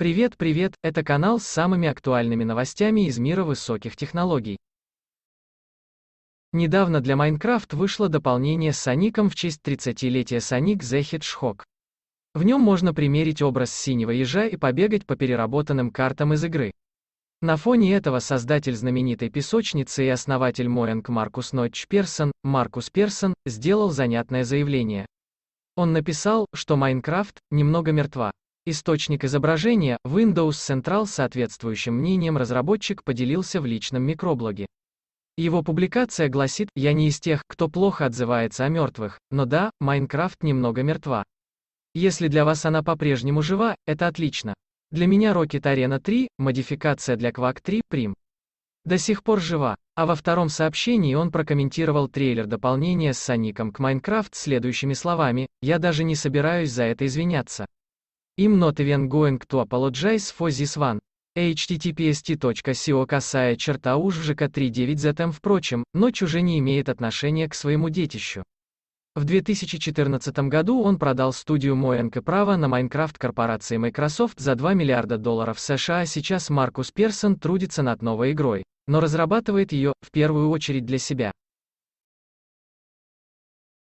Привет, привет, это канал с самыми актуальными новостями из мира высоких технологий. Недавно для Minecraft вышло дополнение с Соником в честь 30-летия Sonic the Hedgehog. В нем можно примерить образ синего ежа и побегать по переработанным картам из игры. На фоне этого создатель знаменитой песочницы и основатель Моэнг Маркус Нотч Персон, Маркус Персон, сделал занятное заявление. Он написал, что Майнкрафт немного мертва. Источник изображения Windows Central соответствующим мнением разработчик поделился в личном микроблоге. Его публикация гласит, я не из тех, кто плохо отзывается о мертвых, но да, Майнкрафт немного мертва. Если для вас она по-прежнему жива, это отлично. Для меня Rocket Arena 3, модификация для Quake 3, Prime. До сих пор жива. А во втором сообщении он прокомментировал трейлер дополнения с Соником к Майнкрафт следующими словами, я даже не собираюсь за это извиняться. I'm not even going to apologize for this one. httpst.co косая черта уж ЖК 39ZM впрочем, ночь уже не имеет отношения к своему детищу. В 2014 году он продал студию Моэнко право на Майнкрафт корпорации Microsoft за 2 миллиарда долларов США, а сейчас Маркус Персон трудится над новой игрой, но разрабатывает ее, в первую очередь для себя.